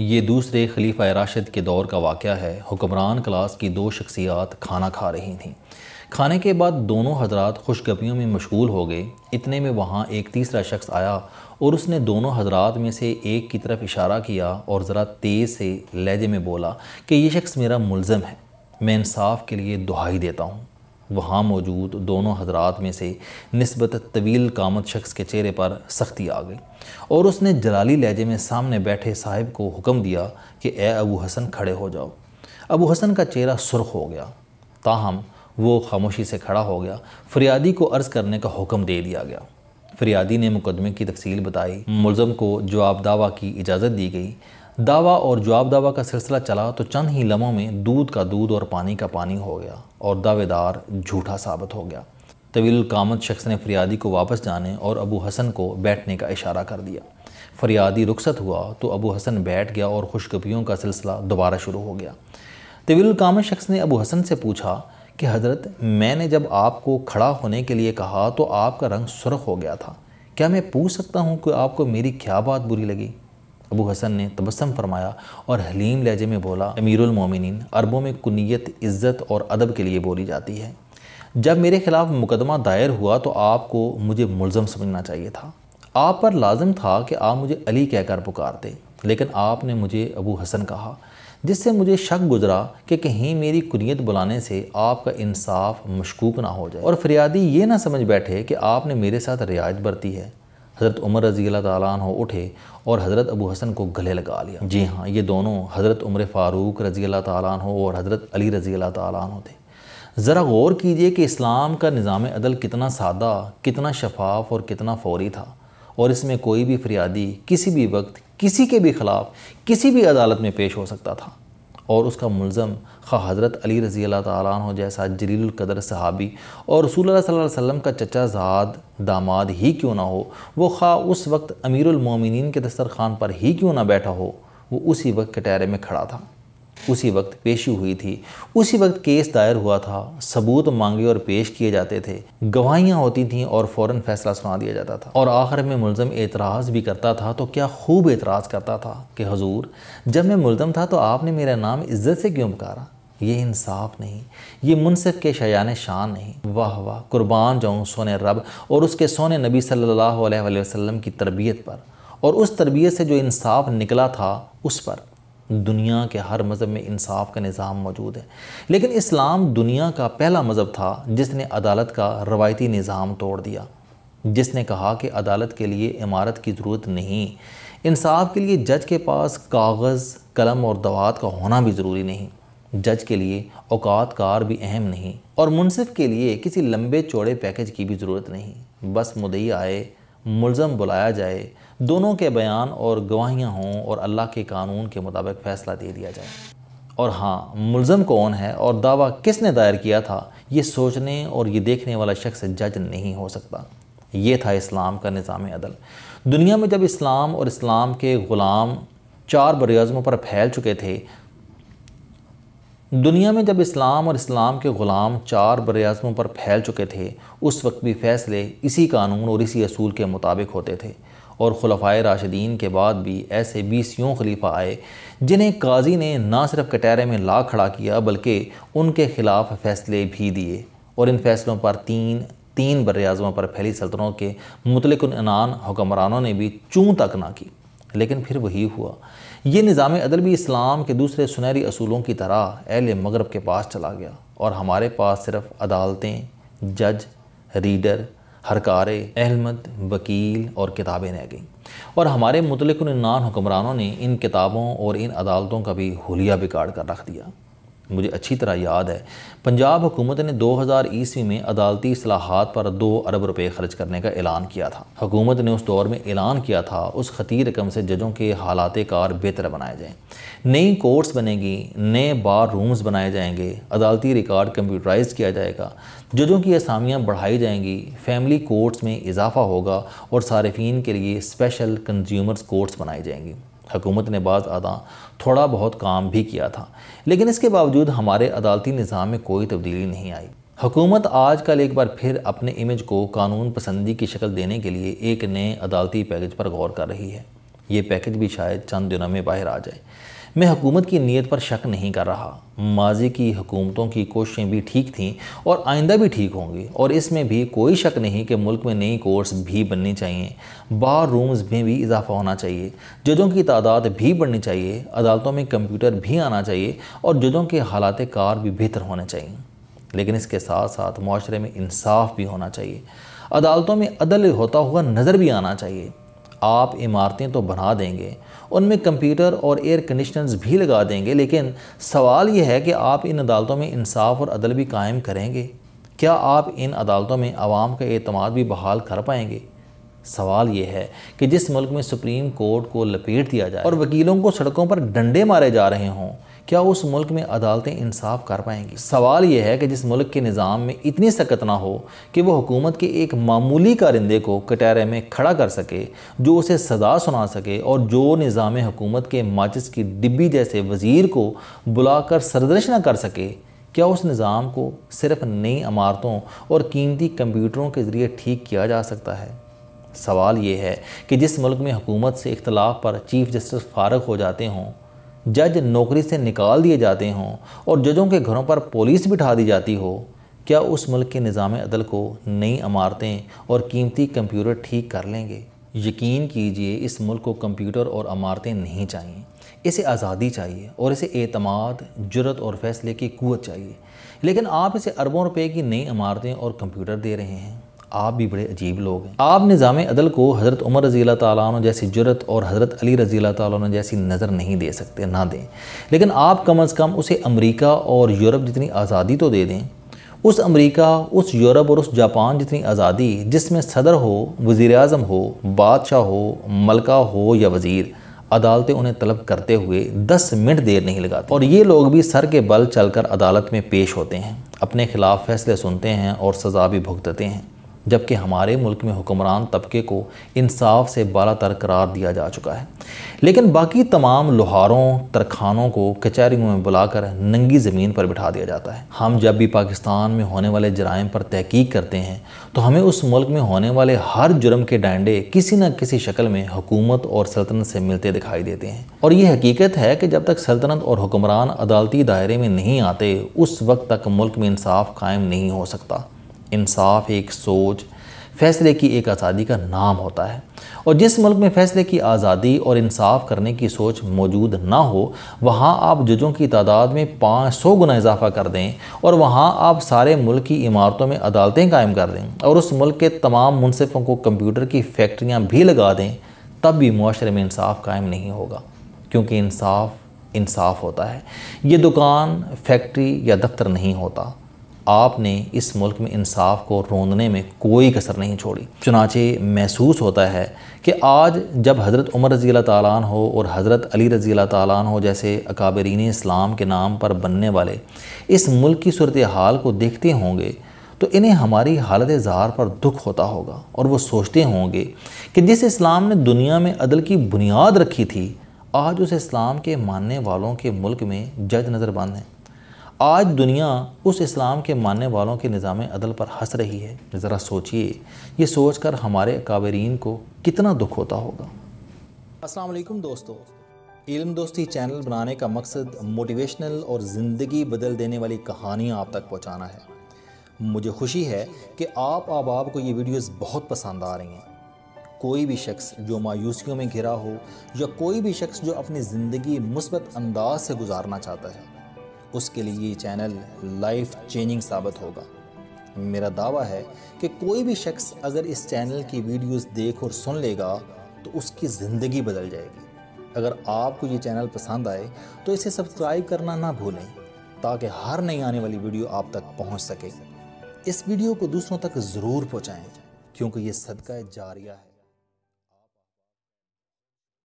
ये दूसरे खलीफा राशिद के दौर का वाक़ है हुक्मरान क्लास की दो शख्सियात खाना खा रही थीं खाने के बाद दोनों हजरात खुशगपियों में मशगूल हो गए इतने में वहाँ एक तीसरा शख्स आया और उसने दोनों हजरात में से एक की तरफ इशारा किया और ज़रा तेज़ से लहजे में बोला कि ये शख्स मेरा मुलम है मैं इंसाफ के लिए दुहाई देता हूँ वहाँ मौजूद दोनों हजरात में से नस्बत तवील कामत शख्स के चेहरे पर सख्ती आ गई और उसने जलाली लहजे में सामने बैठे साहिब को हुक्म दिया कि ए अबू हसन खड़े हो जाओ अबू हसन का चेहरा सुर्ख हो गया ताहम वो खामोशी से खड़ा हो गया फरियादी को अर्ज़ करने का हुक्म दे दिया गया फरियादी ने मुकदमे की तफसील बताई मुलम को जवाब दावा की इजाज़त दी गई दावा और जवाब दावा का सिलसिला चला तो चंद ही लम्हों में दूध का दूध और पानी का पानी हो गया और दावेदार झूठा साबित हो गया तवील कामत शख्स ने फरियादी को वापस जाने और अबू हसन को बैठने का इशारा कर दिया फरियादी रुखसत हुआ तो अबू हसन बैठ गया और खुशगपियों का सिलसिला दोबारा शुरू हो गया तवील कामत शख्स ने अबू हसन से पूछा कि हज़रत मैंने जब आपको खड़ा होने के लिए कहा तो आपका रंग सुरख हो गया था क्या मैं पूछ सकता हूँ कि आपको मेरी क्या बात बुरी लगी अबू हसन ने तबसम फरमाया और हलीम लहजे में बोला अमीरमिन अरबों में कुनीत इज़्ज़त और अदब के लिए बोली जाती है जब मेरे ख़िलाफ़ मुकदमा दायर हुआ तो आपको मुझे मुलम समझना चाहिए था आप पर लाजम था कि आप मुझे अली कहकर पुकार दें लेकिन आपने मुझे अबू हसन कहा जिससे मुझे शक गुजरा कि कहीं मेरी कुनीत बुलाने से आपका इंसाफ मशकूक ना हो जाए और फरियादी ये ना समझ बैठे कि आपने मेरे साथ रियायत बरती है हज़रत उमर रज़ी अल्लाह उठे और हज़रत अबू हसन को गले लगा लिया जी हाँ ये दोनों हज़रत उमर फ़ारूक रज़ी अल्लाह हो और हज़रत अली रज़ी अल्लाह हो थे ज़रा गौर कीजिए कि इस्लाम का निज़ाम अदल कितना सादा कितना शफाफ और कितना फौरी था और इसमें कोई भी फरियादी किसी भी वक्त किसी के भी ख़िलाफ़ किसी भी अदालत में पेश हो सकता था और उसका मुलज़म खा हज़रत अली रज़ी अल्लाह हो जैसा जलीलकदर सहाबी और रसूल वसम का चचा जहाद दामाद ही क्यों ना हो वो खा उस वक्त अमीरमिन के दस्तरखान पर ही क्यों ना बैठा हो वो उसी वक्त कटहरे में खड़ा था उसी वक्त पेशी हुई थी उसी वक्त केस दायर हुआ था सबूत मांगे और पेश किए जाते थे गवाहियाँ होती थीं और फ़ौरन फैसला सुना दिया जाता था और आखिर में मुलम एतराज़ भी करता था तो क्या खूब एतराज़ करता था कि हजूर जब मैं मुलम था तो आपने मेरा नाम इज्जत से क्यों पुकारा ये इंसाफ नहीं ये मुनसिफ के शयान शान नहीं वाह वाह कुर्बान जाऊँ सोने रब और उसके सोने नबी सल्लल्लाहु अलैहि वसल्लम की तरबियत पर और उस तरबियत से जो इंसाफ निकला था उस पर दुनिया के हर मज़हब में इंसाफ का निज़ाम मौजूद है लेकिन इस्लाम दुनिया का पहला मज़हब था जिसने अदालत का रवायती निज़ाम तोड़ दिया जिसने कहा कि अदालत के लिए इमारत की ज़रूरत नहीं इंसाफ के लिए जज के पास कागज़ कलम और दवात का होना भी ज़रूरी नहीं जज के लिए औकात कार भी अहम नहीं और मुनसिफ के लिए किसी लंबे चौड़े पैकेज की भी ज़रूरत नहीं बस मुदई आए मुलम बुलाया जाए दोनों के बयान और गवाहियाँ हों और अल्लाह के कानून के मुताबिक फ़ैसला दे दिया जाए और हाँ मुलम कौन है और दावा किसने दायर किया था ये सोचने और ये देखने वाला शख्स जज नहीं हो सकता ये था इस्लाम का निज़ाम अदल दुनिया में जब इस्लाम और इस्लाम के ग़ुलाम चार बरअज़मों पर फैल चुके थे दुनिया में जब इस्लाम और इस्लाम के ग़ुलाम चार बर अज़मों पर फैल चुके थे उस वक्त भी फ़ैसले इसी कानून और इसी असूल के मुताबिक होते थे और खलफाए राशिदीन के बाद भी ऐसे बीसियों खलीफा आए जिन्हें काजी ने ना सिर्फ कटहरे में ला खड़ा किया बल्कि उनके ख़िलाफ़ फ़ैसले भी दिए और इन फ़ैसलों पर तीन तीन बर अज़मों पर फैली सल्तनों के मुतलक हुक्मरानों ने भी चूँ तक ना की लेकिन फिर वही हुआ ये निज़ाम अदल भी इस्लाम के दूसरे सुनहरी असूलों की तरह अहल मगरब के पास चला गया और हमारे पास सिर्फ अदालतें जज रीडर हरकारे अहमद वकील और किताबें रह गईं और हमारे नान हुक्मरानों ने इन किताबों और इन अदालतों का भी हलिया बिगाड़ कर रख दिया मुझे अच्छी तरह याद है पंजाब हुकूमत ने 2000 ईस्वी में अदालती असलाहत पर दो अरब रुपये खर्च करने का ऐलान किया था हुकूमत ने उस दौर में ऐलान किया था उस खती रकम से जजों के हालात कार बेहतर बनाए जाएँ नई कोर्ट्स बनेगी नए बार रूम्स बनाए जाएंगे अदालती रिकॉर्ड कंप्यूटराइज किया जाएगा जजों की असामियाँ बढ़ाई जाएंगी फैमिली कोर्ट्स में इजाफा होगा और सार्फिन के लिए स्पेशल कंज्यूमर्स कोर्ट्स बनाई जाएंगी हुकूमत ने बाज़ आदा थोड़ा बहुत काम भी किया था लेकिन इसके बावजूद हमारे अदालती निज़ाम में कोई तब्दीली नहीं आई हुकूमत कल एक बार फिर अपने इमेज को कानून पसंदी की शक्ल देने के लिए एक नए अदालती पैकेज पर गौर कर रही है ये पैकेज भी शायद चंद दिनों में बाहर आ जाए मैं हुकूमत की नीयत पर शक नहीं कर रहा माजी की हुकूमतों की कोशिशें भी ठीक थीं और आइंदा भी ठीक होंगी और इसमें भी कोई शक नहीं कि मुल्क में नई कोर्स भी बननी चाहिए बार रूम्स में भी इजाफा होना चाहिए जजों की तादाद भी बढ़नी चाहिए अदालतों में कंप्यूटर भी आना चाहिए और जजों के हालात कार भी बेहतर होने चाहिए लेकिन इसके साथ साथ माशरे में इंसाफ भी होना चाहिए अदालतों में अदल होता हुआ नज़र भी आना चाहिए आप इमारतें तो बना देंगे उनमें कंप्यूटर और एयर कंडीशनर्स भी लगा देंगे लेकिन सवाल यह है कि आप इन अदालतों में इंसाफ और अदल भी कायम करेंगे क्या आप इन अदालतों में आवाम का अतमाद भी बहाल कर पाएंगे सवाल यह है कि जिस मुल्क में सुप्रीम कोर्ट को लपेट दिया जाए और वकीलों को सड़कों पर डंडे मारे जा रहे हों क्या उस मुल्क में अदालतें इंसाफ कर पाएंगी सवाल यह है कि जिस मुल्क के निज़ाम में इतनी सकत ना हो कि वह हुकूमत के एक मामूली कारिंदे को कटहरे में खड़ा कर सके जो उसे सजा सुना सके और जो निज़ाम हुकूमत के माचिस की डिब्बी जैसे वज़ीर को बुलाकर सरदर्श ना कर सके क्या उस निज़ाम को सिर्फ नई इमारतों और कीमती कंप्यूटरों के ज़रिए ठीक किया जा सकता है सवाल ये है कि जिस मुल्क में हुकूमत से इख्तलाफ पर चीफ जस्टिस फारग हो जाते हों जज नौकरी से निकाल दिए जाते हों और जजों के घरों पर पुलिस बिठा दी जाती हो क्या उस मुल्क के निज़ाम अदल को नई इमारतें और कीमती कंप्यूटर ठीक कर लेंगे यकीन कीजिए इस मुल्क को कंप्यूटर और इमारतें नहीं चाहिए इसे आज़ादी चाहिए और इसे एतमाद जरत और फैसले की क़ुत चाहिए लेकिन आप इसे अरबों रुपये की नई इमारतें और कंप्यूटर दे रहे हैं आप भी बड़े अजीब लोग हैं आप निज़ाम अदल को हज़रत उमर रज़ी तु जैसी जरत और हज़रत अली रज़ी तु जैसी नज़र नहीं दे सकते ना दें लेकिन आप कम अज़ कम उसे अमरीका और यूरोप जितनी आज़ादी तो दे दें उस अमेरिका उस यूरोप और उस जापान जितनी आज़ादी जिसमें सदर हो वज़ी अजम हो बादशाह हो मलका हो या वज़ीर अदालतें उन्हें तलब करते हुए 10 मिनट देर नहीं लगाते और ये लोग भी सर के बल चलकर अदालत में पेश होते हैं अपने खिलाफ़ फैसले सुनते हैं और सज़ा भी भुगतते हैं जबकि हमारे मुल्क में हुक्मरान तबके को इंसाफ से बाला तर करार दिया जा चुका है लेकिन बाकी तमाम लोहारों तरखानों को कचहरियों में बुलाकर नंगी ज़मीन पर बिठा दिया जाता है हम जब भी पाकिस्तान में होने वाले जराइम पर तहकीक करते हैं तो हमें उस मुल्क में होने वाले हर जुर्म के डांडे किसी न किसी शक्ल में हुकूमत और सल्तनत से मिलते दिखाई देते हैं और ये हकीकत है कि जब तक सल्तनत और हुक्मरान अदालती दायरे में नहीं आते उस वक्त तक मुल्क में इंसाफ कायम नहीं हो सकता इंसाफ एक सोच फैसले की एक आज़ादी का नाम होता है और जिस मुल्क में फैसले की आज़ादी और इंसाफ करने की सोच मौजूद ना हो वहाँ आप जजों की तादाद में पाँच सौ गुना इजाफा कर दें और वहाँ आप सारे मुल्क की इमारतों में अदालतें कायम कर दें और उस मुल्क के तमाम मुनसिफ़ों को कंप्यूटर की फैक्ट्रियाँ भी लगा दें तब भी माशरे में इंसाफ कायम नहीं होगा क्योंकि इंसाफ इंसाफ होता है ये दुकान फैक्ट्री या दफ्तर नहीं होता आपने इस मुल्क में इंसाफ को रोंदने में कोई कसर नहीं छोड़ी चुनाचे महसूस होता है कि आज जब हज़रत उमर रज़ी तालान हो और हज़रत अली रज़ी तालान हो जैसे अकाबरीन इस्लाम के नाम पर बनने वाले इस मुल्क की सूरत हाल को देखते होंगे तो इन्हें हमारी हालत जहार पर दुख होता होगा और वो सोचते होंगे कि जिस इस्लाम ने दुनिया में अदल की बुनियाद रखी थी आज उस इस्लाम के मानने वालों के मुल्क में जज नज़रबंद हैं आज दुनिया उस इस्लाम के मानने वालों के निज़ाम अदल पर हंस रही है ज़रा सोचिए ये सोच कर हमारे काबरीन को कितना दुख होता होगा असलम दोस्तों इल्म दोस्ती चैनल बनाने का मकसद मोटिवेशनल और ज़िंदगी बदल देने वाली कहानियाँ आप तक पहुँचाना है मुझे खुशी है कि आप आबाब को ये वीडियोज़ बहुत पसंद आ रही हैं कोई भी शख्स जो मायूसियों में घिरा हो या कोई भी शख्स जो अपनी ज़िंदगी मुस्बत अंदाज से गुजारना चाहता है उसके लिए ये चैनल लाइफ चेंजिंग साबित होगा मेरा दावा है कि कोई भी शख्स अगर इस चैनल की वीडियोस देख और सुन लेगा तो उसकी ज़िंदगी बदल जाएगी अगर आपको ये चैनल पसंद आए तो इसे सब्सक्राइब करना ना भूलें ताकि हर नई आने वाली वीडियो आप तक पहुंच सके इस वीडियो को दूसरों तक ज़रूर पहुँचाएँ क्योंकि ये सदका जारिया है